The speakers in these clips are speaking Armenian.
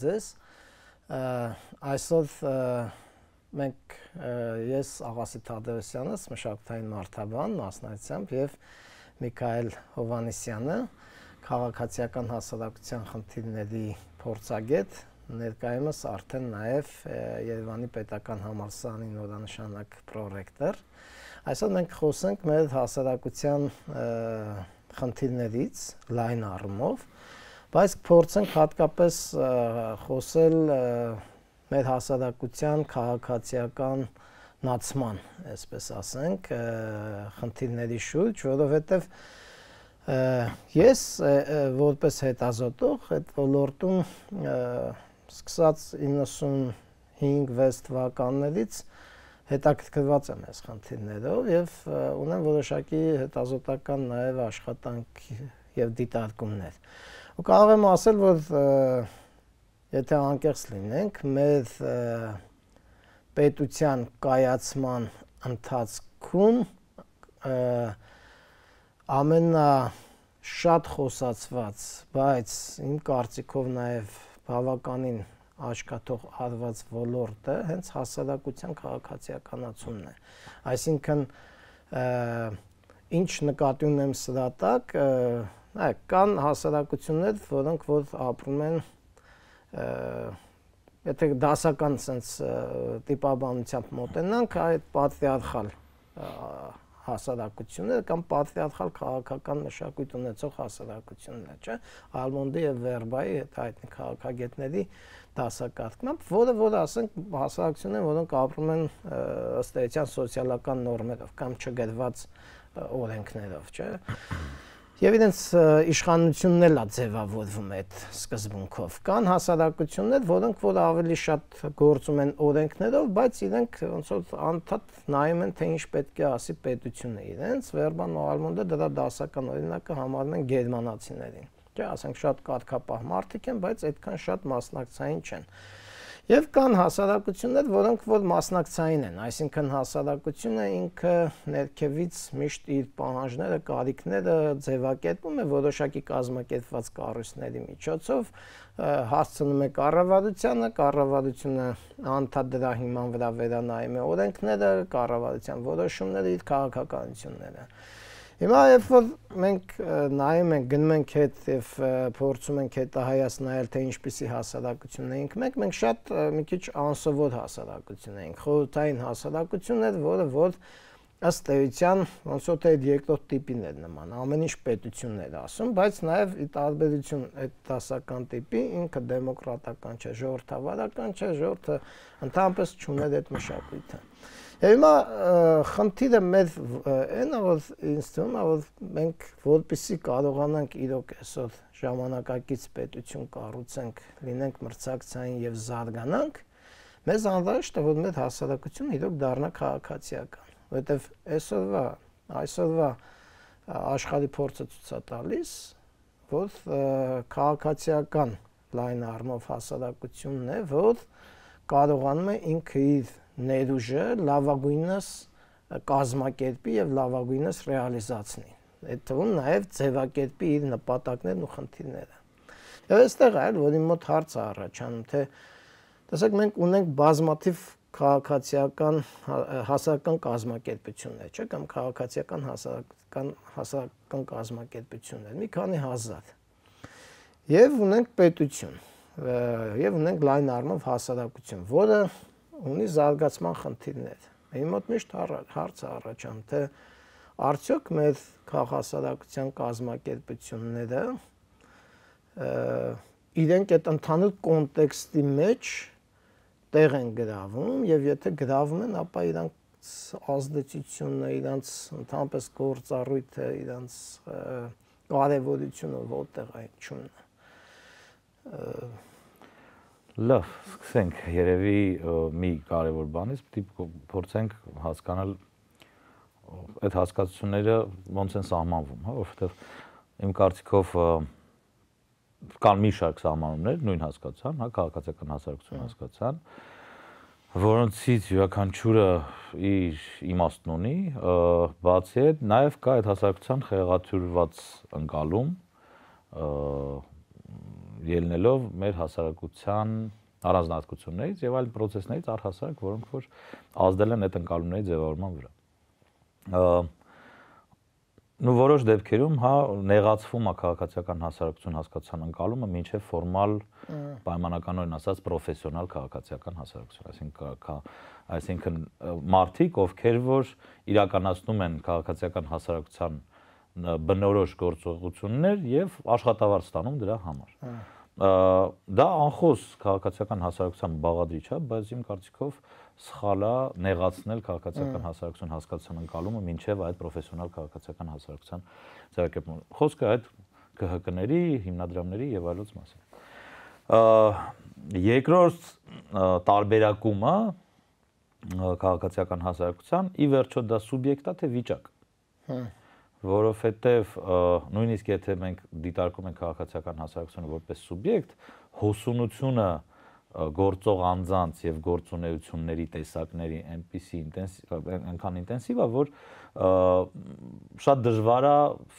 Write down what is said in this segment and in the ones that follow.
ձեզ։ Այսօր մենք ես Աղասի Թադևոսյանս, մշակութային մարդաբան մասնայությամբ եւ Միքայել Հովանեսյանը, քաղաքացիական հասարակության խնդիրների փորձագետ, ներկայումս արդեն նաեւ Երևանի պետական համալսարանի նորանշանակ պրոռեկտոր։ Այսօր մենք խոսենք մեր հասարակության խնդիրներից լայն առումով Բայց փորձենք հատկապես խոսել մեր հասարակության քաղաքացիական նացման, այսպես ասենք, խնդիրների շուրջ, որովհետև ես որպես հետազոտող այդ ոլորտում սկսած 95-6 թվականներից հետաքրքրված եմ այս խնդիրներով եւ ունեմ որոշակի հետազոտական նաեւ աշխատանք եւ դիտարկումներ։ Ու կարող եմ ասել, որ եթե անկեղծ լինենք, մեր պետության կայացման ընթացքում ամենա շատ խոսացված, բայց իմ կարծիքով նաև բավականին աշխատող արված ոլորտը հենց հասարակության քաղաքացիականացումն է։ Այսինքն ինչ նկատի ունեմ սրատակ, Նայեք, կան հասարակություններ, որոնք որ ապրում են եթե դասական sense տիպաբանությամբ մոտենանք, այդ պատրիարխալ հասարակությունները կամ պատրիարխալ քաղաքական մշակույթ ունեցող հասարակությունները, չէ՞, Ալմոնդի եւ Վերբայի հետ այդ քաղաքագետների դասակարգմամբ, որը որ ասենք հասարակությունները, որոնք ապրում են ըստ էության սոցիալական նորմերով կամ չգրված օրենքներով, չէ՞ Եվ իրենց իշխանությունն էլ է ձևավորվում այդ սկզբունքով։ Կան հասարակություններ, որոնք որ ավելի շատ գործում են օրենքներով, բայց իրենք ոնց որ անդադ նայում են թե ինչ պետք է ասի պետությունը իրենց։ Վերբան Նոալմոնդը դրա դասական օրինակը համարում են գերմանացիներին։ Չէ, ասենք շատ կարգապահ մարդիկ են, բայց այդքան շատ մասնակցային չեն։ Ա, Եվ կան հասարակություններ, որոնք որ մասնակցային են, այսինքն հասարակությունը ինքը ներքևից միշտ իր պահանջները, կարիքները ձևակերպում է որոշակի կազմակերպված կառույցների միջոցով, հասցնում է կառավարությանը, կառավարությունը անդադրահիման վրա վերանայում է օրենքները, կառավարության որոշումները, իր քաղաքականությունները։ կա Հիմա երբ որ մենք նայում ենք, գնում ենք հետ եւ փորձում ենք հետը հայաց նայել թե ինչպիսի հասարակություն ենք, մենք մենք շատ մի քիչ անսովոր հասարակություն ենք, խորհրդային հասարակություն է, որը որ ըստ էության ոնց որ թե երկրորդ տիպին է նման, ամեն ինչ պետությունն էր ասում, բայց նաեւ ի տարբերություն այդ դասական տիպի ինքը դեմոկրատական չէ, ժողովրդավարական չէ, ժողովուրդը ընդհանրապես չուներ այդ մշակույթը։ Եվ հիմա խնդիրը մեր այն է, որ ինձ թվում է, որ մենք որպեսզի կարողանանք իրոք այսօր ժամանակակից պետություն կառուցենք, լինենք մրցակցային եւ զարգանանք, մեզ անհրաժեշտ է որ մեր հասարակությունը իրոք դառնա քաղաքացիական, որովհետեւ այսօրվա այսօրվա աշխարհի փորձը ցույց է տալիս, որ քաղաքացիական լայն արմով հասարակությունն է, որ կարողանում է ինքը իր ներուժը լավագույնս կազմակերպի եւ լավագույնս ռեալիզացնի։ Այդ թվում նաեւ ձևակերպի իր նպատակներն ու խնդիրները։ Եվ այստեղ այլ որ իմ մոտ հարց է առաջանում, թե տեսեք մենք ունենք բազմաթիվ քաղաքացիական հա, հասարակական կազմակերպություններ, չէ՞ կամ քաղաքացիական հասարակական հասարակական կազմակերպություններ, մի քանի հազար։ Եվ ունենք պետություն, եւ ունենք լայն առնով հասարակություն, որը ունի զարգացման խնդիրներ։ Մեր մոտ միշտ հարցը առաջանում, թե արդյոք մեր քաղաքասարակության կազմակերպությունները իրենք այդ ընդհանուր կոնտեքստի մեջ տեղ են գրավում եւ եթե գրավում են, ապա իրանք ազդեցությունը, իրանք ընդհանրապես գործառույթը, իրանք կարևորությունը որտեղ այն չունի Լավ, սկսենք երևի մի կարևոր բանից, պիտի փորձենք հասկանալ այդ հասկացությունները ոնց են սահմանվում, հա, որովհետև իմ կարծիքով կան մի շարք սահմանումներ նույն հասկացան, հա, քաղաքացիական հասարակության հասկացան, որոնցից յուրաքանչյուրը իր իմաստն ունի, բացի այդ նաև կա այդ հասարակության խեղաթյուրված ընկալում, ելնելով մեր հասարակության առանձնահատկություններից եւ այլ process-ներից առհասարակ, որոնք որ ազդել են այդ ընկալումների ձևավորման վրա։ Նու որոշ դեպքերում, հա, նեղացվում է քաղաքացիական հասարակություն հասկացան ընկալումը ոչ ֆորմալ պայմանականորեն ասած պրոֆեսիոնալ քաղաքացիական հասարակություն, այսինքն այսինքն մարդիկ, ովքեր որ իրականացնում են քաղաքացիական հասարակության բնորոշ գործողություններ եւ աշխատավարձ ստանում դրա համար։ Ա դա անխոս քաղաքացիական հասարակության բաղադրիչ է, բայց իմ կարծիքով սխալա նեղացնել քաղաքացիական հասարակության հասկացության ընկալումը մինչև այդ պրոֆեսիոնալ քաղաքացիական հասարակության ձևակերպումը։ Խոսքը այդ ԿՀԿ-ների, հիմնադրամների եւ այլոց մասին։ Երկրորդ տարբերակումը քաղաքացիական հասարակության ի վերջո դա սուբյեկտ է թե վիճակ։ Հա որովհետև նույնիսկ եթե մենք դիտարկում ենք քաղաքացիական հասարակությունը որպես սուբյեկտ, հոսունությունը գործող անձանց եւ գործունեությունների տեսակների այնպիսի ինտենսիվ այնքան ինտենսիվ է, որ շատ դժվար է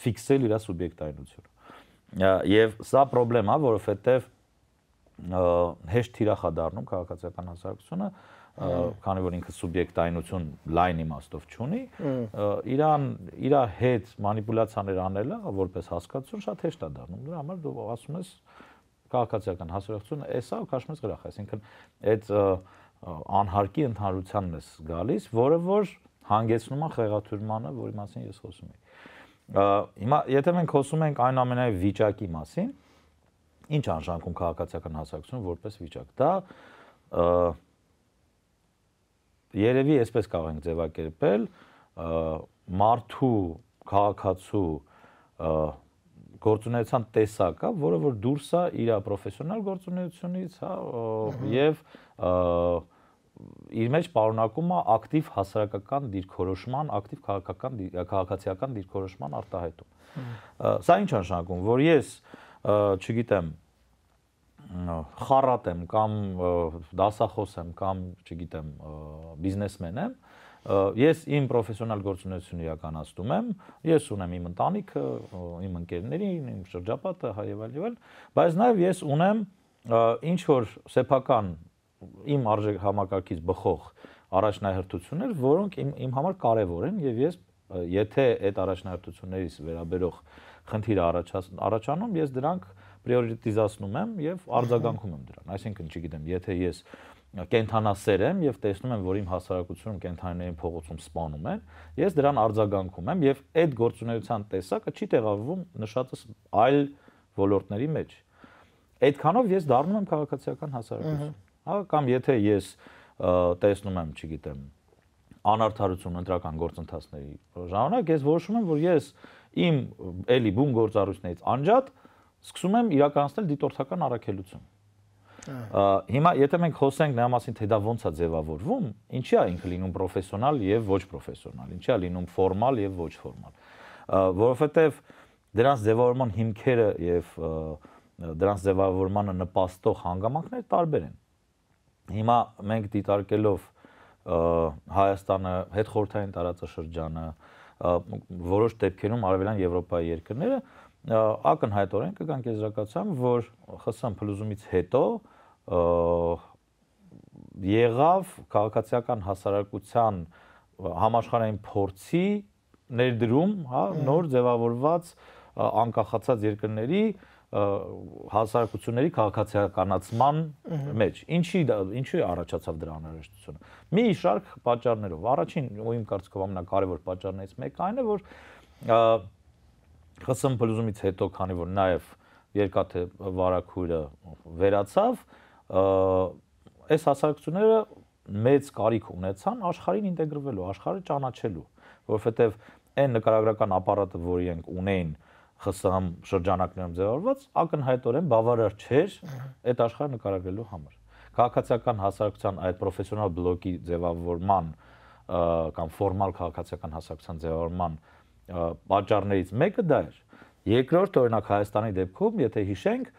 ֆիքսել իր սուբյեկտայինությունը։ Եվ սա խնդրեմ է, որովհետև հեշտ թիրախ է դառնում քաղաքացիական հասարակությունը, քանի որ ինքը սուբյեկտայինություն լայն իմաստով չունի, իրան իր հետ մանիպուլյացիաներ անելը որպես հասկացություն շատ հեշտ է դառնում։ Դրա համար դու ասում ես քաղաքացիական հասարակությունը էսա ու քաշում ես գրախ, այսինքն այդ անհարկի ընդհանրությանն ես գալիս, որը որ հանգեցնում է խեղաթյուրմանը, որի մասին ես խոսում եմ։ Հիմա եթե մենք խոսում ենք այն ամենայն վիճակի մասին, ինչ անշանկում քաղաքացիական հասարակություն որպես վիճակ։ Դա և, երևի այսպես կարող ենք ձևակերպել մարդու քաղաքացու գործունեության տեսակը, որը որ դուրս է իր պրոֆեսիոնալ գործունեությունից, հա, եւ իր մեջ պարունակում է ակտիվ հասարակական դիրքորոշման, ակտիվ քաղաքական քաղաքացիական դիրքորոշման արտահայտում։ Սա ինչ է նշանակում, որ ես, չգիտեմ, խառատ եմ կամ դասախոս եմ կամ, չգիտեմ, բիզնեսմեն եմ, ես իմ պրոֆեսիոնալ գործունեությունը իրականացնում եմ, ես ունեմ իմ ընտանիքը, իմ ընկերներին, իմ շրջապատը, հայեւալ եւալ, բայց նաև ես ունեմ ինչ որ սեփական իմ արժե համակարգից բխող առաջնահերթություններ, որոնք իմ, իմ համար կարևոր են եւ ես եթե այդ առաջնահերթություններից վերաբերող խնդիրը առաջանում, ես դրանք առաջ պրիորիտիզացնում եմ եւ արձագանքում եմ դրան։ Այսինքն, չգիտեմ, եթե ես կենթանասեր եմ եւ տեսնում եմ, որ իմ հասարակությունում կենթանիներին փողոցում սպանում են, ես դրան արձագանքում եմ եւ այդ գործունեության տեսակը չի տեղավորվում նշածս այլ ոլորտների մեջ։ Այդքանով ես դառնում եմ քաղաքացիական հասարակություն։ Հա կամ եթե ես տեսնում եմ, չգիտեմ, անարդարություն ընտրական գործընթացների ժամանակ ես որոշում եմ, որ ես իմ էլի բուն գործառույթներից անջատ սկսում եմ իրականացնել դիտորդական առաքելություն։ Հիմա եթե մենք խոսենք նրա մասին, թե դա ոնց է ձևավորվում, ինչի է ինքը լինում պրոֆեսիոնալ եւ ոչ պրոֆեսիոնալ, ինչի է լինում ֆորմալ եւ ոչ ֆորմալ։ Որովհետեւ դրանց ձևավորման հիմքերը եւ դրանց ձևավորմանը նպաստող հանգամանքները տարբեր են։ Հիմա մենք դիտարկելով Հայաստանը, հետ խորթային տարածաշրջանը, որոշ դեպքերում արևելյան Եվրոպայի երկրները ակնհայտորեն կգանք եզրակացամ, որ ԽՍՀՄ փլուզումից հետո եղավ քաղաքացիական հասարակության համաշխարհային փորձի ներդրում, հա, նոր ձևավորված անկախացած երկրների հասարակությունների քաղաքացիականացման մեջ։ Ինչի ինչի առաջացավ դրա անհրաժեշտությունը։ Մի շարք պատճառներով։ Առաջին ու իմ կարծիքով ամենակարևոր պատճառներից մեկը այն է, որ և, ԽՍՀՄ փլուզումից հետո, քանի որ նաև երկաթե վարակույրը վերացավ, այս հասարակությունները մեծ կարիք ունեցան աշխարհին ինտեգրվելու, աշխարհը ճանաչելու, որովհետև այն նկարագրական ապարատը, որ իրենք ունեին ԽՍՀՄ շրջանակներում ձևավորված, ակնհայտորեն բավարար չէր այդ աշխարհը նկարագրելու համար։ Քաղաքացիական հասարակության այդ պրոֆեսիոնալ բլոկի ձևավորման կամ ֆորմալ քաղաքացիական հասարակության ձևավորման և, պատճառներից մեկը դա էր։ Երկրորդ օրինակ Հայաստանի դեպքում, եթե հիշենք,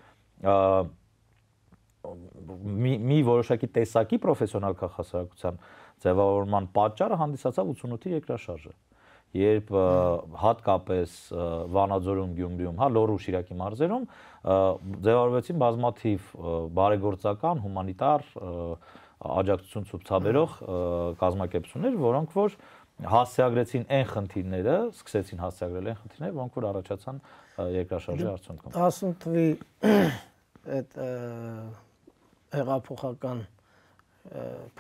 մի մի որոշակի տեսակի պրոֆեսիոնալ քաղաքացիական ձևավորման պատճառը հանդիսացավ 88-ի երկրաշարժը երբ հատկապես Վանաձորում, Գյումրիում, հա Լոռու Շիրակի մարզերում ձևավորվեցին բազմաթիվ բարեգործական, հումանիտար աջակցություն ցուցաբերող կազմակերպություններ, որոնք որ հասցեագրեցին այն խնդիրները, սկսեցին հասցեագրել այն խնդիրները, որոնք որ առաջացան երկրաշարժի արդյունքում։ Ասում թվի այդ հեղափոխական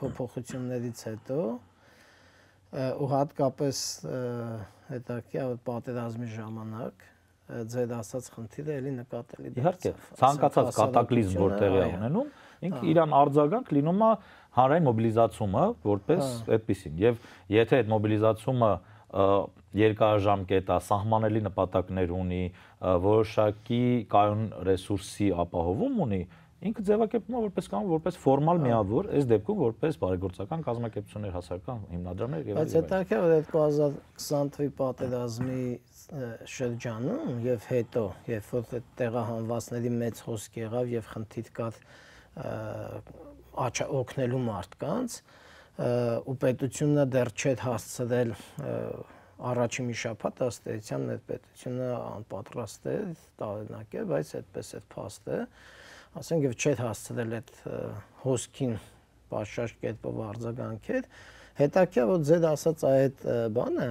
փոփոխություններից հետո ու հատկապես հետաքրքիր այդ պատերազմի ժամանակ ձեր ասած խնդիրը էլի նկատելի դարձավ։ Իհարկե, ցանկացած կատակլիզմ որտեղ է ունենում, ինքը իրան արձագանք լինում է հանրային մոբիլիզացումը որպես հա։ այդպեսին։ Եվ եթե այդ մոբիլիզացումը երկարաժամկետ է, սահմանելի նպատակներ ունի, որոշակի կայուն ռեսուրսի ապահովում ունի, ինքը ձևակերպում է որպես կամ որպես ֆորմալ հա։ միավոր, այս դեպքում որպես բարեգործական կազմակերպություններ, հասարակական հիմնադրամներ եւ այլն։ Բայց հետաքրքիր է 2020 թվականի պատերազմի շրջանում եւ հետո, երբ որ այդ տեղահանվածների մեծ հոսք եղավ եւ խնդիր կար օգնելու մարդկանց ու պետությունը դեռ չէր հասցրել առաջի մի շաբաթ աստեյցիան այդ պետությունը անպատրաստ է տարենակ է բայց այդպես այդ փաստը ասենք եւ չէր հասցրել այդ հոսքին պատշաճ կերպով արձագանքել հետաքրքիր որ ձեր ասած այդ բանը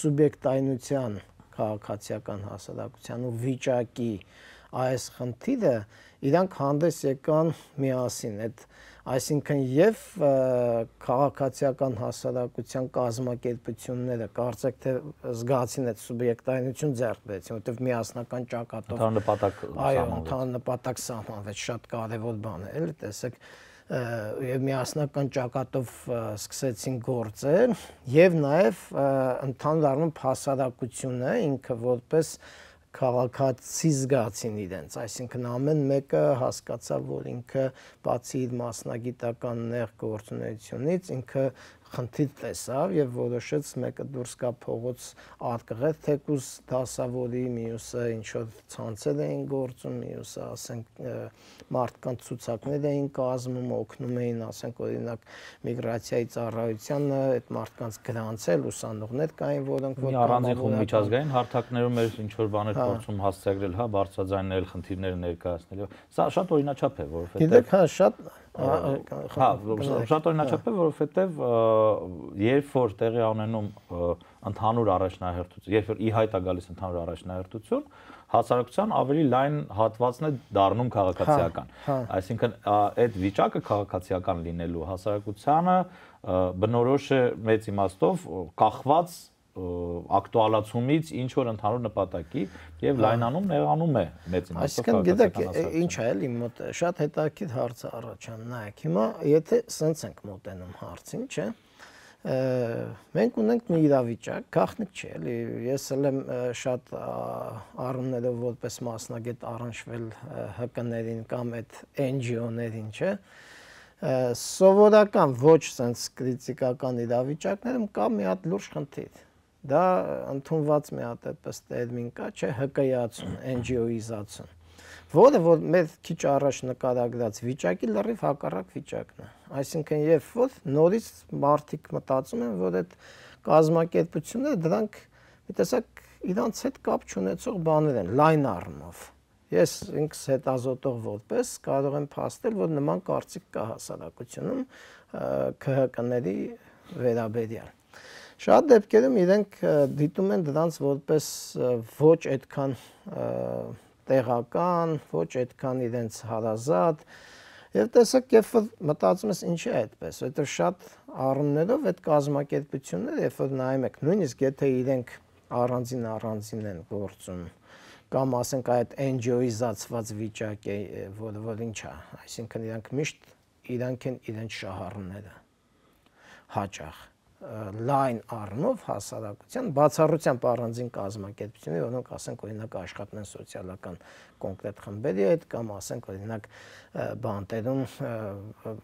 սուբյեկտայնության քաղաքացիական հասարակության ու վիճակի և, այս խնդիրը իրանք հանդես եկան միասին այդ այսինքն եւ քաղաքացիական հասարակության կազմակերպությունները կարծեք թե զգացին այդ սուբյեկտայինություն ձեռք բերեցին որովհետեւ միասնական ճակատով ընդհանուր նպատակ այո ընդհանուր նպատակ սահմանվեց շատ կարեւոր բան է էլի տեսեք եւ միասնական ճակատով սկսեցին գործել եւ նաեւ ընդհանուր առնում հասարակությունը ինքը որպես և, քաղաքացի զգացին իրենց, այսինքն ամեն մեկը հասկացավ, որ ինքը բացի իր մասնագիտական նեղ գործունեությունից, ինքը խնդիր տեսավ եւ որոշեց մեկը դուրս գա փողոց արկղել թեկուս դասավորի մյուսը ինչ որ ցանցել էին գործում մյուսը ասենք մարդկանց ցուցակներ էին կազմում օգնում էին ասենք օրինակ միգրացիայի ծառայությանը այդ մարդկանց գրանցել ուսանողներ կային որոնք որ առանձին խումբ միջազգային հարթակներում էր ինչ որ բաներ հա։ փորձում հասցեագրել հա բարձրաձայնել խնդիրները ներկայացնել սա շատ օրինաչափ է որովհետեւ Գիտեք հա շատ Հա, շատ օրինաչափ հա։ է, որովհետև երբ որ տեղի ունենում ընդհանուր առաջնահերթություն, երբ որ ի հայտ է գալիս ընդհանուր առաջնահերթություն, հասարակության ավելի լայն հատվածն է դառնում հա, քաղաքացիական։ հա։ Այսինքն այդ վիճակը քաղաքացիական լինելու հասարակությանը բնորոշ է մեծ իմաստով կախված ակտուալացումից ինչ որ ընդհանուր նպատակի եւ հա։ լայնանում նեղանում է մեծ իմաստով։ Այսինքն գիտեք, ինչ է էլի մոտ շատ հետաքրքիր հարց առաջանայեք։ Հիմա եթե սենց ենք մոտենում հարցին, չէ՞, մենք ունենք մի իրավիճակ, գախնիկ չէ, էլի ես էլ եմ շատ առումներով որպես մասնագետ առնչվել ՀԿ-ներին կամ այդ NGO-ներին, չէ՞։ Սովորական ոչ sense քրիտիկական իրավիճակներում կա մի հատ լուրջ խնդիր դա ընդունված մի հատ այդպես termin կա, չէ, ՀԿ-յացում, NGO-իզացում որը որ մեր քիչ առաջ նկարագրած վիճակի լրիվ հակառակ վիճակն է այսինքն երբ որ նորից մարդիկ մտածում են որ այդ կազմակերպությունները դրանք մի տեսակ իրանց հետ կապ չունեցող բաներ են լայն առումով ես ինքս հետազոտող որպես կարող եմ փաստել որ նման կարծիք կա հասարակությունում քհԿ-ների վերաբերյալ Շատ դեպքերում իրենք դիտում են դրանց որպես ոչ այդքան տեղական, ոչ այդքան իրենց հարազատ։ Եվ տեսեք, երբ որ մտածում ես ինչի այդպես, որովհետև շատ առումներով այդ կազմակերպությունները, երբ որ նայում եք, նույնիսկ եթե իրենք առանձին առանձին են գործում, կամ ասենք այդ NGO-իզացված վիճակ է, որ որ ինչ է, այսինքն իրանք միշտ իրանք են իրենց շահառները հաճախ լայն առնով հասարակության բացառությամբ առանձին կազմակերպությունների, որոնք ասենք օրինակ աշխատում են սոցիալական կոնկրետ խմբերի հետ կամ ասենք օրինակ բանտերում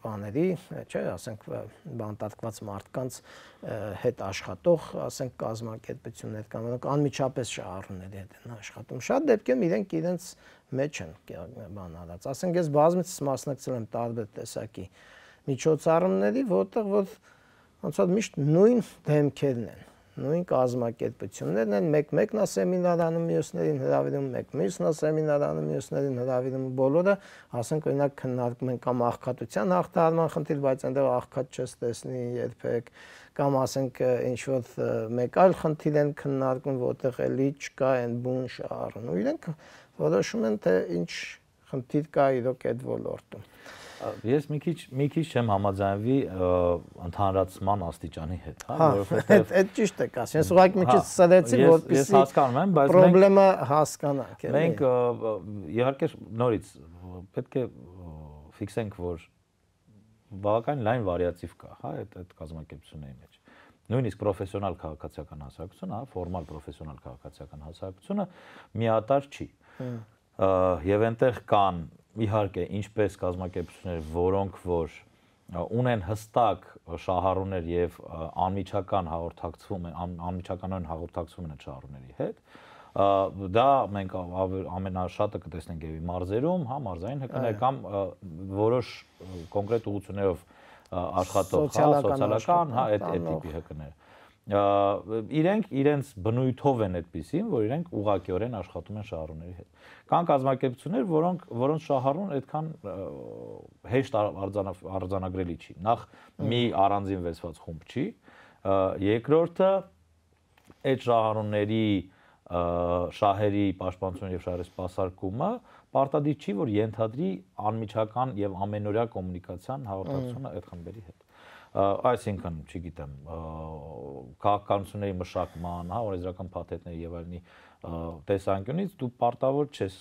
բաների, չէ, ասենք բանտարկված մարդկանց հետ աշխատող, ասենք կազմակերպություններ կամ որոնք անմիջապես շահառուների հետ են աշխատում։ Շատ դեպքերում իրենք իրենց մեջ են բան արած։ Ասենք ես բազմիցս մասնակցել եմ տարբեր տեսակի միջոցառումների, որտեղ որ, որ ոնց որ միշտ նույն դեմքերն են, նույն կազմակերպություններն են, մեկ-մեկն է սեմինարանում մյուսներին հրավիրում, մեկ-մյուսն է սեմինարանում մյուսներին հրավիրում, բոլորը, ասենք օրինակ քննարկում են կամ աղքատության հաղթարման խնդիր, բայց այնտեղ աղքատ չես տեսնի երբեք, կամ ասենք ինչ որ մեկ այլ խնդիր են քննարկում, որտեղ էլի չկա այն բուն շարն ու իրենք որոշում են թե ինչ խնդիր կա իրոք այդ ոլորտում։ Ես մի քիչ մի քիչ չեմ համաձայնվի ընդհանրացման աստիճանի հետ, հա, հա որովհետեւ այդ ճիշտ եք ասում։ Ես ուղղակի մի հա, քիչ սրեցի, որպեսզի Ես հասկանում եմ, բայց մենք խնդրեմը հասկանանք։ Մենք իհարկե նորից պետք է ֆիքսենք, որ բավականին լայն վարիատիվ կա, հա, այդ այդ կազմակերպությունների մեջ նույնիսկ պրոֆեսիոնալ քաղաքացիական հասարակությունը, հա, ֆորմալ պրոֆեսիոնալ քաղաքացիական հասարակությունը միատարր չի եւ այնտեղ կան իհարկե ինչպես կազմակերպություններ, որոնք որ ունեն հստակ շահառուներ եւ անմիջական հաղորդակցվում են անմիջականորեն հաղորդակցվում են շահառուների հետ դա մենք ամենաշատը կտեսնենք եւի մարզերում, հա, մարզային հկներ կամ որոշ կոնկրետ ուղություններով աշխատող, հա, սոցիալական, հա, այդ այդ տիպի հկներ իրենք իրենց բնույթով են այդպեսին, որ իրենք ուղղակիորեն աշխատում են շահառուների հետ։ Կան կազմակերպություններ, որոնք որոնց շահառուն այդքան հեշտ արձանագրելի չի։ Նախ մի առանձին վեցված խումբ չի, երկրորդը այդ շահառուների շահերի պաշտպանությունը եւ շահերի սպասարկումը պարտադիր չի, որ ենթադրի անմիջական եւ ամենօրյա կոմունիկացիան հաղորդակցությունը այդ խմբերի հետ այսինքն, չգիտեմ, քաղաքականությունների մշակման, հա, օրենսդրական փաթեթների եւ այլնի տեսանկյունից դու պարտավոր ես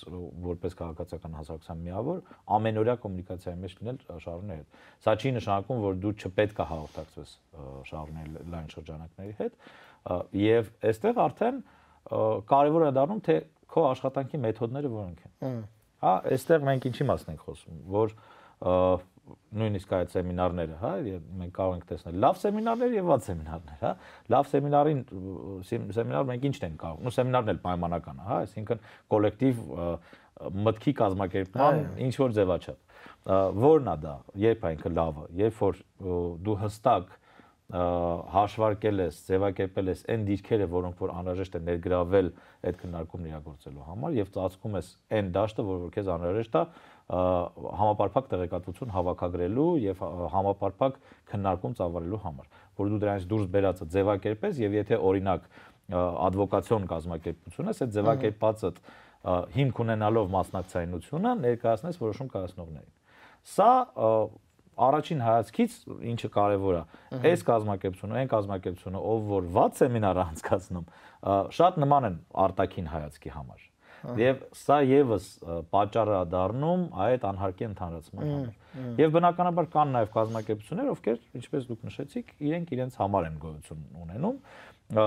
որպես քաղաքացիական հասարակության միավոր ամենօրյա կոմունիկացիայի մեջ լինել շարունների հետ։ Սա չի նշանակում, որ դու չպետք է հաղորդակցվես շարունների լայն շրջանակների հետ, եւ այստեղ արդեն կարևոր է դառնում թե քո աշխատանքի մեթոդները որոնք են։ Հա, այստեղ մենք ինչի մասն ենք խոսում, որ և, նույնիսկ այդ սեմինարները, հա, մենք կարող ենք տեսնել լավ սեմինարներ եւ վատ սեմինարներ, հա։ Լավ սեմինարին սեմինար մենք ինչն ենք կարող։ Ну սեմինարն էլ պայմանական է, հա, այսինքն կոլեկտիվ մտքի կազմակերպման ինչ որ ձևաչափ։ Որն է դա, երբ այնքը լավը, երբ որ դու հստակ հաշվարկել ես, ձևակերպել ես այն դիրքերը, որոնք որ անհրաժեշտ է ներգրավել այդ քննարկումն իրագործելու համար եւ ծածկում ես այն դաշտը, որ որ քեզ անհրաժեշտ է, համապարփակ տեղեկատվություն հավաքագրելու եւ համապարփակ քննարկում ծավալելու համար որ դու դրանից դուրս բերածը ձևակերպես եւ եթե օրինակ ադվոկացիոն կազմակերպությունը ասես ձևակերպածը հիմք ունենալով մասնակցայնությունը ներկայացնես որոշում կայացնողներին սա առաջին հայացքից ինչը կարևոր է այս կազմակերպությունը այն կազմակերպությունը ով որ 6 սեմինար անցկացնում շատ նման են արտաքին հայացքի համար Եվ սա եւս պատճառը դառնում այդ անհարկի ընդհանրացման համար։ Եվ բնականաբար կան նաեւ կազմակերպություններ, ովքեր, ինչպես դուք նշեցիք, իրենք իրենց համար են գոյություն ունենում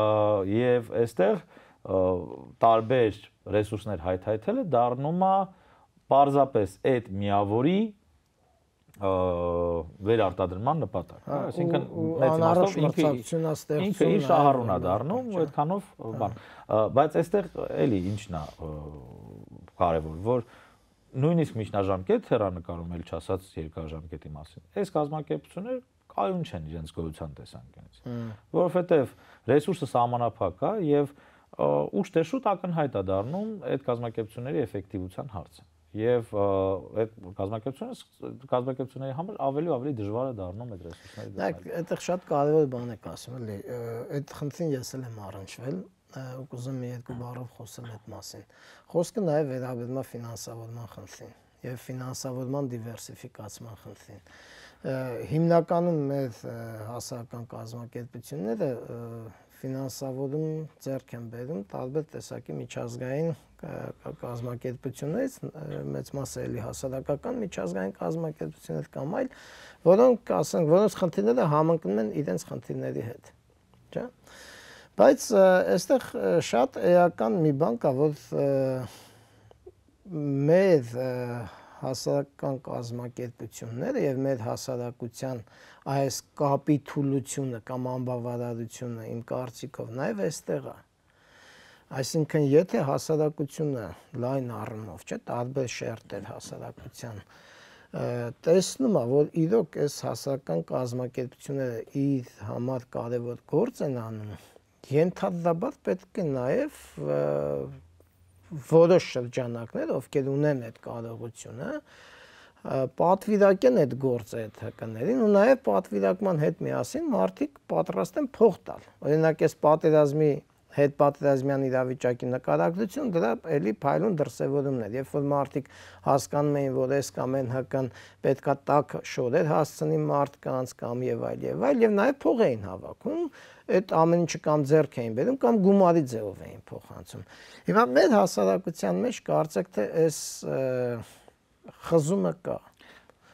եւ այստեղ տարբեր ռեսուրսներ հայթայթելը դառնում է պարզապես այդ միավորի վերարտադրման նպատակ, հա, այսինքն մեծ իմաստով ինքը ինքը իր շահառուն է դառնում, այդքանով հա։ բան։ Բայց այստեղ էլի ինչն է կարևոր, որ նույնիսկ միջնաժամկետ հերանեկարում էլ չասած երկարաժամկետի մասին։ Այս կազմակերպությունները կայուն չեն իրենց գոյության տեսանկյունից, հա։ որովհետև ռեսուրսը սահմանափակ է եւ ուշ թե շուտ ակնհայտ է դառնում այդ կազմակերպությունների էֆեկտիվության հարցը եւ այդ կազմակերպությունը կազմակերպությունների համար ավելի ու ավելի դժվար է դառնում այդ ռեսուրսները դառնալ։ Դա այդտեղ շատ կարեւոր բան եք ասում, էլի։ Այդ խնդրին ես էլ եմ առնչվել ու կուզեմ մի երկու բառով խոսեմ այդ մասին։ Խոսքը նաեւ վերաբերում է ֆինանսավորման խնդրին եւ ֆինանսավորման դիվերսիֆիկացման խնդրին։ Հիմնականում մեր հասարակական կազմակերպությունները ֆինանսավորում ձեռք են բերում տարբեր տեսակի միջազգային կազմակերպություններից, մեծ մասը էլի հասարակական միջազգային կազմակերպություններ կամ այլ, որոնք ասենք, որոնց խնդիրները համընկնում են իրենց խնդիրների հետ, չէ՞։ Բայց այստեղ շատ էական մի բան կա, որ մեր հասարակական կազմակերպությունները եւ մեր հասարակության այս կապի թուլությունը կամ անբավարարությունը իմ կարծիքով նաեւ այստեղ է այսինքն եթե հասարակությունը լայն առումով չէ տարբեր շերտեր հասարակության տեսնում է որ իրոք այս հասարակական կազմակերպությունները իր համար կարևոր գործ են անում ենթադրաբար պետք է նաեւ և, որոշ շրջանակներ, ովքեր ունեն այդ կարողությունը, պատվիրակեն այդ գործը այդ հկներին ու նաև պատվիրակման հետ միասին մարդիկ պատրաստ են փող տալ։ Օրինակ, այս պատերազմի հետ պատերազմյան իրավիճակի նկարագրություն դրա էլի փայլուն դրսևորումն էր երբ որ մարդիկ հասկանում էին որ այս կամ այն հական պետքա տակ շորեր հասցնի մարդկանց կամ եւ այլ եւ այլ եւ նաեւ փող էին հավաքում այդ ամեն ինչը կամ ձեռք էին բերում կամ գումարի ձևով էին փոխանցում։ Հիմա մեր հասարակության մեջ կարծեք թե այս խզումը կա։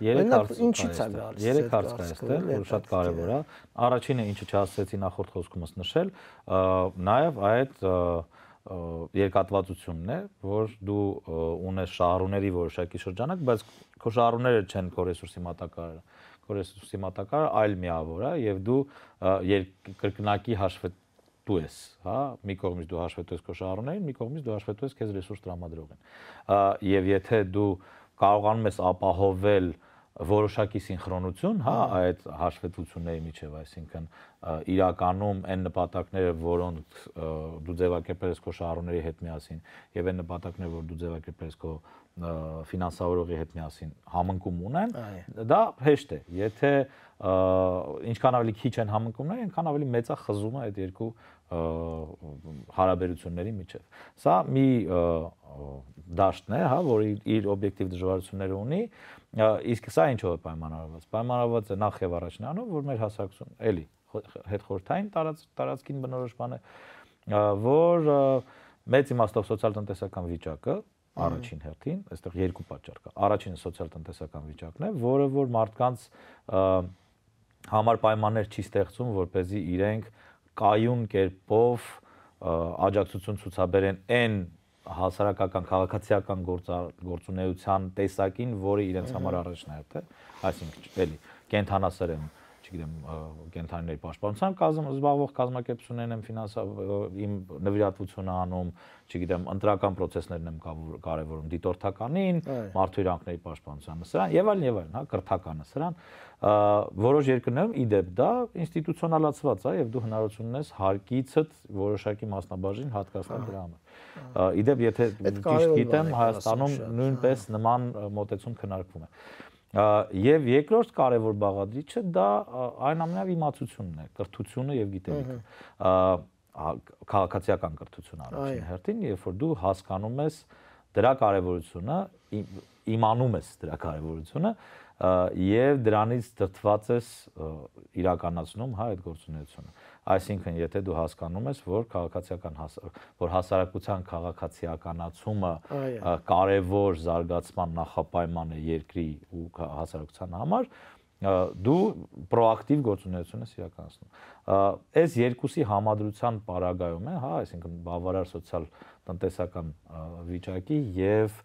Երեք հարց ինչից է գալիս։ Երեք հարց կա այստեղ, որ շատ կարևոր է։ Առաջինը ինչը չհասեցի նախորդ խոսքումս նշել, նաև այդ երկատվածությունն է, որ դու ունես շահառուների որոշակի շրջանակ, բայց քո շահառուները չեն քո ռեսուրսի մատակարարը որ ես սիստեմատակար այլ միավոր է եւ դու երկրկնակի հաշվետու ես, հա, մի կողմից դու հաշվետու ես քո շարունային, մի կողմից դու հաշվետու ես քեզ ռեսուրս տրամադրողին։ Եվ եթե դու կարողանում ես ապահովել որոշակի սինխրոնություն, հա, հա, այդ հաշվետվությունների միջև, այսինքն իրականում այն նպատակները, որոնք դու ձևակերպել ես քո շահառուների հետ միասին, եւ այն նպատակները, որ դու ձևակերպել ես քո ֆինանսավորողի հետ միասին համընկում ունեն, դա հեշտ է։ Եթե ինչքան ավելի քիչ են համընկումները, այնքան ավելի մեծ է խզումը այդ երկու և, հարաբերությունների միջև։ Սա մի դաշտն է, հա, որը իր օբյեկտիվ դժվարությունները ունի, իսկ սա ինչով է պայմանավորված։ Պայմանավորված է նախ եւ առաջ նրանով, որ մեր հասարակություն էլի հետխորթային տարածքին բնորոշման է, որ մեծ իմաստով սոցիալ-տնտեսական վիճակը առաջին հերթին, այստեղ երկու պատճառ կա։ Առաջինը սոցիալ-տնտեսական վիճակն է, որը որ մարդկանց համար պայմաններ չի ստեղծում, որ เป զի իրենք կայուն կերպով աջակցություն ցուցաբերեն այն հասարակական քաղաքացիական գործունեության տեսակին, որը իրենց համար առաջնահերթ է, այսինքն էլի կենթանասրեն չգիտեմ, կենթանիների պաշտպանության կազմը զբաղվող կազմակերպություններն եմ ֆինանսավ իմ նվիրատվությունը անում, չգիտեմ, ընտրական process-ներն եմ կարևորում դիտորդականին, մարդու իրանքների պաշտպանությանը, սրան եւ այլն եւ այլն, հա, կրթականը սրան որոշ երկրներում իդեպ դա ինստիտուցիոնալացված է եւ դու հնարավորություն ունես հարկիցդ որոշակի մասնաբաժին հատկացնել դրա համար։ Իդեպ եթե ճիշտ գիտեմ, Հայաստանում նույնպես նման մոտեցում քննարկվում է։ Եվ երկրորդ կարևոր բաղադրիչը դա այն ամենավ իմացությունն է, կրթությունը եւ գիտելիքը։ Քաղաքացիական կրթություն առաջին հերթին, երբ որ դու հասկանում ես դրա կարևորությունը, իմանում ես դրա կարևորությունը, եւ դրանից դրթված ես իրականացնում հա այդ գործունեությունը այսինքն եթե դու հասկանում ես որ քաղաքացիական որ հասարակության քաղաքացիականացումը կարևոր զարգացման նախապայման է երկրի ու հասարակության համար դու պրոակտիվ գործունեություն ես իրականացնում։ Այս երկուսի համադրության պարագայում է, հա, այսինքն բավարար սոցիալ տնտեսական վիճակի եւ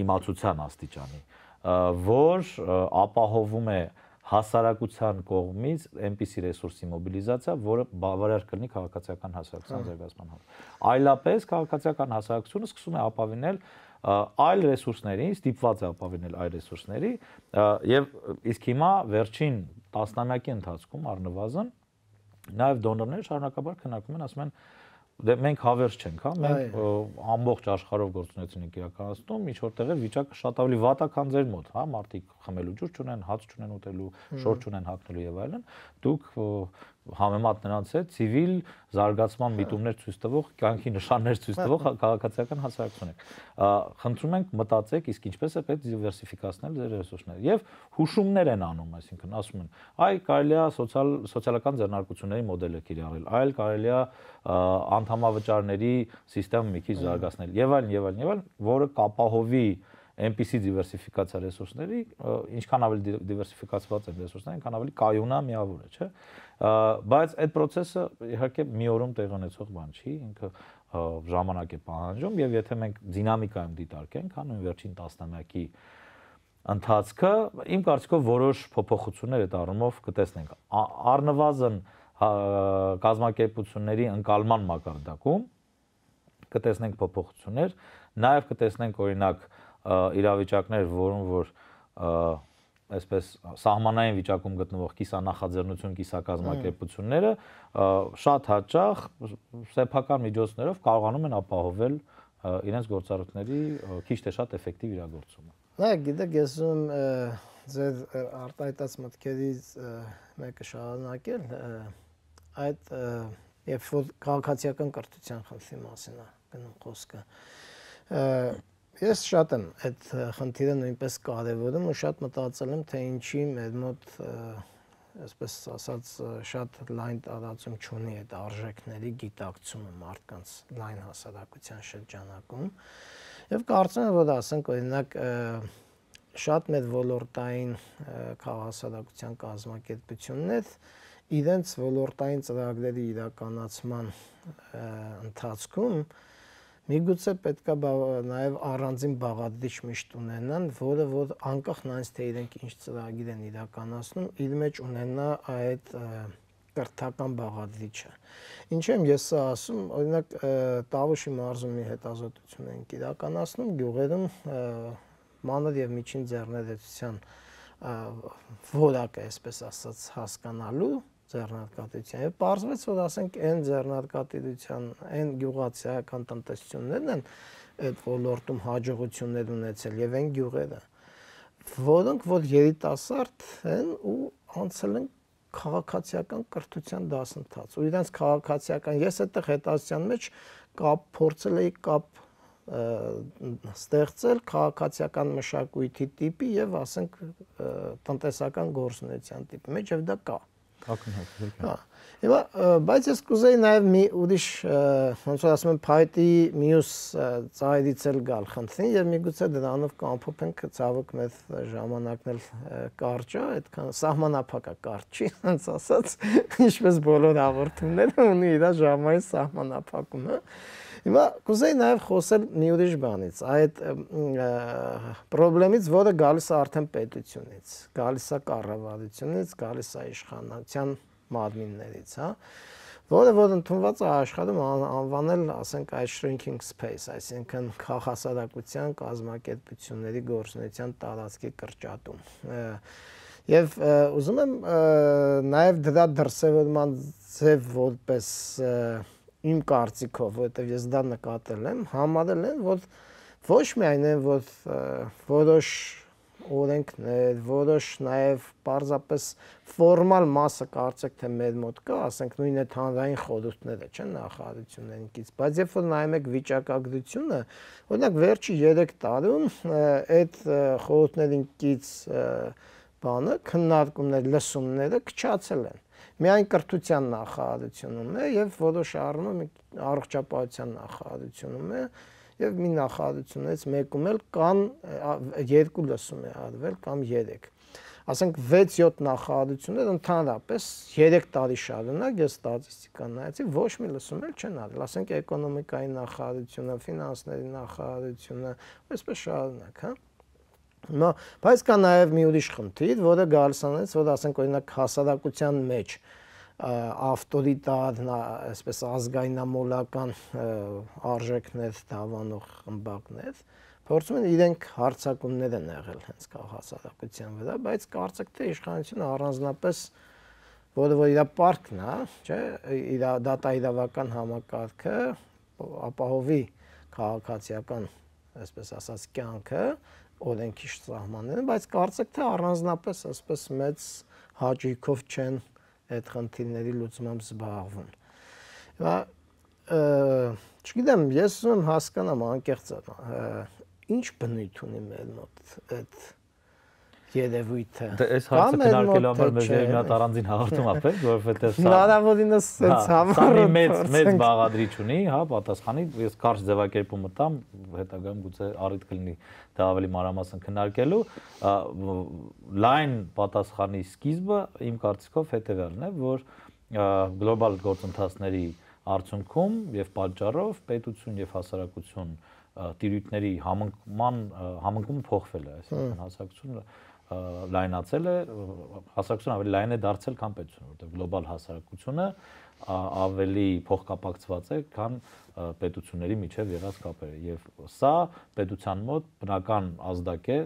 իմացության աստիճանի։ Ա որ ապահովում է հասարակության կողմից այնպիսի ռեսուրսի մոբիլիզացիա, որը բավարար կլինի քաղաքացիական հասարակության հա։ զարգացման համար։ Այլապես քաղաքացիական հասարակությունը սկսում է ապավինել այլ ռեսուրսների, ստիպված է ապավինել այլ ռեսուրսների, եւ իսկ հիմա վերջին տասնամյակի ընթացքում առնվազն նաև դոնորները շարունակաբար քննարկում են, ասում են, են դե մենք հավերժ չենք, հա, մենք ամբողջ աշխարհով գործունեություն ենք իրականացնում, ինչ որտեղ է վիճակը շատ ավելի վատ է, քան ձեր մոտ, հա, մարդիկ խմելու ջուր չունեն, հաց չունեն ուտելու, շորջ չունեն հագնելու եւ այլն։ Դուք համեմատ նրանց է ցիվիլ զարգացման հա։ միտումներ ցույց տվող կյանքի նշաններ ցույց տվող հա, հա։ քաղաքացիական հասարակություն եք։ Խնդրում ենք մտածեք, իսկ ինչպես է պետք դիվերսիֆիկացնել ձեր ռեսուրսները եւ հուշումներ են անում, այսինքն ասում են, այ կարելի է սոցիալ սոցիալական ձեռնարկությունների մոդելը կիրառել, այլ կարելի է անդամավճարների համակարգը մի քիչ զարգացնել եւ այլն եւ այլն եւ այլն, որը կապահովի այլ, այնպիսի դիվերսիֆիկացիա ռեսուրսների, ինչքան ավելի դիվերսիֆիկացված են ռեսուրսները, այնքան ավելի կայունա միավոր է, չէ՞։ Բայց այդ process-ը իհարկե մի օրում տեղ ունեցող բան չի, ինքը ժամանակ է պահանջում եւ եթե մենք դինամիկայում դիտարկենք, հա նույն վերջին տասնամյակի ընթացքը իմ կարծիքով որոշ փոփոխություններ այդ առումով կտեսնենք։ Առնվազն հա, կազմակերպությունների ընկալման մակարդակում կտեսնենք փոփոխություններ, նաև կտեսնենք օրինակ իրավիճակներ, որոնք որ այսպես սահմանային վիճակում գտնվող կիսանախաձեռնություն, կիսակազմակերպությունները շատ հաճախ սեփական միջոցներով կարողանում են ապահովել իրենց գործառույթների քիչ թե շատ էֆեկտիվ իրագործումը։ Նայեք, գիտեք, ես ուզում ձեր արտահայտած մտքերից մեկը շարունակել այդ երբ որ քաղաքացիական կրթության խնդրի մասին է գնում խոսքը Ես շատ եմ այդ խնդիրը նույնպես կարևորում ու շատ մտածել եմ, թե ինչի մեր մոտ այսպես ասած շատ լայն տարածում չունի այդ արժեքների գիտակցումը մարդկանց լայն հասարակության շրջանակում։ Եվ կարծում եմ, որ ասենք օրինակ շատ մեր ոլորտային քաղաքասարակության կազմակերպություններ իրենց ոլորտային ծրագրերի իրականացման ընթացքում Միգուցե պետքա նաև առանձին բաղադրիչ միշտ ունենան, որը որ անկախ նայից թե իրենք ինչ ծրագիր են իրականացնում, իր մեջ ունենա այդ կրթական բաղադրիչը։ Ինչու եմ ես ասում, օրինակ Տավուշի մարզումի հետազոտություն ենք իրականացնում գյուղերում մանր եւ միջին ձեռներեցության որակը, այսպես ասած, հասկանալու ձեռնարկատիրության եւ պարզվեց որ ասենք այն ձեռնարկատիրության այն գյուղացիական տնտեսություններն են այդ ոլորտում հաջողություններ ունեցել եւ այն գյուղերը որոնք որ երիտասարդ են ու անցել են քաղաքացիական կրթության դասընթաց ու իրենց քաղաքացիական ես այդտեղ հետազոտության մեջ կապ փորձել էի կապ ստեղծել քաղաքացիական մշակույթի տիպի եւ ասենք տնտեսական գործունեության տիպի մեջ եւ դա կա։ Ա, Ակնհայտ։ Հա։ Հիմա բայց ես կուզեի նաև մի ուրիշ ոնց որ ասում են փայտի մյուս ծայրից էլ գալ խնդրին եւ միգուցե դրանով կամփոփենք ցավոք մեր ժամանակն էլ կարճ է, այդքան սահմանափակ է կարճ չի, հենց ասած, ինչպես բոլոր հաղորդումները ունի իր ժամային սահմանափակումը, հա Հիմա կուզեի նաև խոսել մի ուրիշ բանից, այդ խնդրից, որը գալիս է արդեն պետությունից, գալիս է կառավարությունից, գալիս է իշխանության մարմիններից, հա որը որ ընդունված է աշխարհում անվանել, ասենք, այս shrinking space, այսինքն քաղաքասարակության կազմակերպությունների գործունեության տարածքի կրճատում։ Եվ ուզում եմ նաև դրա դրսևորման ձև որպես և, իմ կարծիքով, որովհետև ես դա նկատել եմ, համարել են, որ ոչ միայն են, որ որոշ օրենքներ, որոշ նաև պարզապես ֆորմալ մասը կարծեք թե մեր մոտ կա, ասենք նույն այդ հանրային խորհուրդները, չէ՞, նախարարություններից, բայց երբ որ նայում եք վիճակագրությունը, օրինակ վերջի 3 տարում այդ խորհուրդներից բանը քննարկումներ, լսումները քչացել են միայն կրթության նախարարությունում է եւ որոշ առնում առողջապահության նախարարությունում է եւ մի նախարարությունից մեկում էլ կան երկու լսում է արվել կամ 3 ասենք 6-7 նախարարություններ ընդհանրապես 3 տարի շարունակ ես ստատիստիկան նայեցի ոչ մի լսում էլ չեն արել ասենք էկոնոմիկայի նախարարությունը ֆինանսների նախարարությունը այսպես շարունակ հա Հիմա բայց կա նաև մի ուրիշ խնդիր, որը գալիս անից, որ ասենք օրինակ հասարակության մեջ ավտորիտար, այսպես ազգայնամոլական արժեքներ դավանող խմբակներ փորձում են իրենք հարցակումներ են եղել հենց կա հասարակության վրա, բայց կարծեք թե իշխանությունը առանձնապես որը որ իր պարկն է, չէ, իր դատա իրավական համակարգը ապահովի քաղաքացիական, այսպես ասած, կյանքը, օրենքի սահմաններն, բայց կարծեք թե առանձնապես այսպես մեծ հաճույքով չեն այդ խնդիրների լուծմամբ զբաղվում։ Հիմա չգիտեմ, ես ուզում հասկանամ անկեղծ ինչ բնույթ ունի մեր մոտ այդ երևույթը։ Դե այս հարցը քննարկելու համար մեր ձեր մի հատ առանձին հաղորդում ապրենք, որովհետև սա հնարավորինս sense հա, համառը մեծ մեծ բաղադրիչ ունի, հա, պատասխանի ես կարճ ձևակերպում մտամ, հետագայում գուցե առիթ կլինի դա ավելի մանրամասն քննարկելու։ Լայն պատասխանի սկիզբը իմ կարծիքով հետևյալն է, որ գլոբալ գործընթացների արդյունքում եւ պատճառով պետություն եւ հասարակություն տիրույթների համընկման համընկումը փոխվել է, այսինքն հասարակությունը լայնացել է, հասարակությունը ավելի լայն է դարձել քան պետությունը, որտեղ գլոբալ հասարակությունը ավելի փոխկապակցված է, քան պետությունների միջև եղած կապերը եւ սա պետության մոտ բնական ազդակ է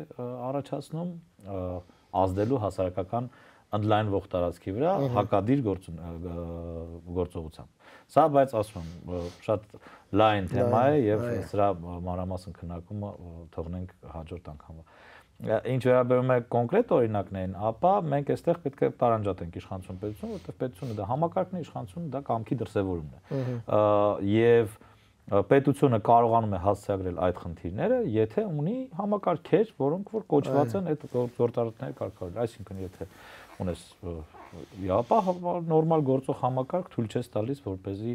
առաջացնում ազդելու հասարակական ընդլայնվող տարածքի վրա հակադիր գործողությամբ։ Սա բայց ասում եմ շատ լայն թեմա է եւ սրա մանրամասն քննարկումը թողնենք հաջորդ անգամվա ինչ վերաբերում է կոնկրետ օրինակներին, ապա մենք այստեղ պետք է տարանջատենք իշխանություն պետություն, որովհետև պետությունը դա համակարգն է, իշխանությունը դա կամքի դրսևորումն է։ Եվ պետությունը կարողանում է հասցեագրել այդ խնդիրները, եթե ունի համակարգեր, որոնք որ կոչված են այդ գործառույթները կարգավորել։ Այսինքն, եթե ունես ապա հա, հա, նորմալ գործող համակարգ թույլ չես տալիս, որպեսզի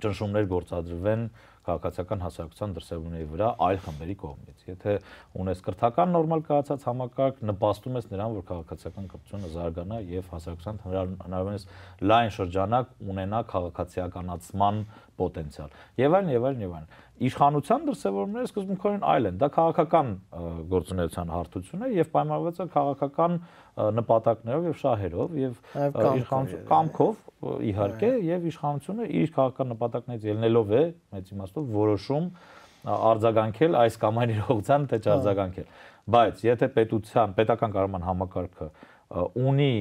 ճնշումներ գործադրվեն քաղաքացիական հասարակության դրսևորումների վրա այլ խմբերի կողմից։ Եթե ունես քրթական նորմալ կայացած համակարգ, նպաստում ես նրան, որ քաղաքացիական կրթությունը զարգանա եւ հասարակության հնարավորինս լայն շրջանակ ունենա քաղաքացիականացման պոտենցիալ եւ այլն եւ այլն եւ այլն իշխանության դրսևորումները սկզբունքորեն այլ են դա քաղաքական գործունեության հարթություն է եւ պայմանավորված է քաղաքական նպատակներով եւ շահերով եւ իշխանության կամքով իհարկե եւ իշխանությունը իր քաղաքական նպատակներից ելնելով է մեծ իմաստով որոշում արձագանքել այս կամ այն իրողության թե չարձագանքել բայց եթե պետության պետական կառավարման համակարգը ունի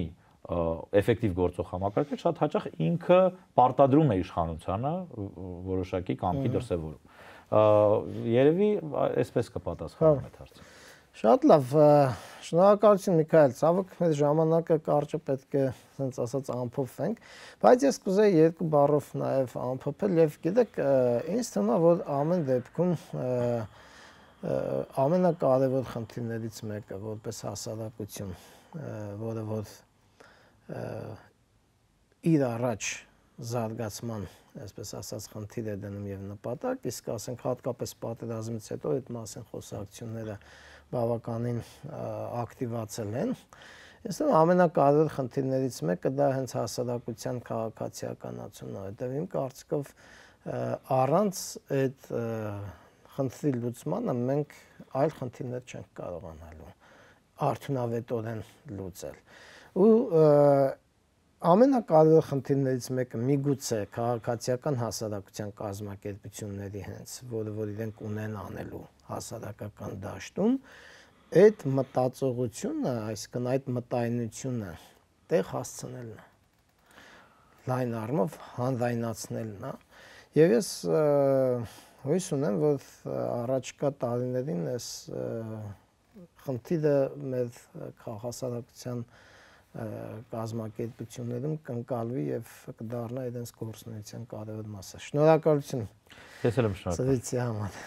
էֆեկտիվ գործող համակարգը շատ հաճախ ինքը պարտադրում է իշխանությանը որոշակի կամքի դրսևորում։ Երևի այսպես կպատասխանեմ հա։ այդ հարցին։ Շատ լավ, շնորհակալություն Միքայել, ցավոք մեր ժամանակը կարճը պետք է ասենց ասած ամփոփենք, բայց ես կուզեի երկու բառով նաև ամփոփել եւ գիտեք, ինձ թվում է որ ամեն դեպքում ամենակարևոր խնդիրներից մեկը որպես հասարակություն, որը որ, որ իր առաջ զարգացման, այսպես ասած, խնդիր է դնում եւ նպատակ, իսկ ասենք հատկապես պատերազմից հետո այդ մասին խոսակցությունները բավականին ակտիվացել են։ Եստեղ ամենակարևոր խնդիրներից մեկը դա հենց հասարակության քաղաքացիականացումն է, որտեղ իմ կարծիքով առանց այդ խնդրի լուծմանը մենք այլ խնդիրներ չենք կարողանալու արդյունավետորեն լուծել ու ամենակարևոր խնդիրներից մեկը միգուցե քաղաքացիական հասարակության կազմակերպությունների հենց, որը որ իրենք ունեն անելու հասարակական դաշտում, այդ մտածողությունը, այսինքն այդ մտայնությունը տեղ հասցնելն է։ Լայն արմով հանրայնացնելն է։ Եվ ես հույս ունեմ, որ առաջկա տարիներին այս խնդիրը մեր քաղաքացիական կազմակերպություններում կընկալվի եւ կդառնա այդպես գործունեության կարևոր մասը։ Շնորհակալություն։ Ես էլ եմ շնորհակալ։ Ծրիցի համար։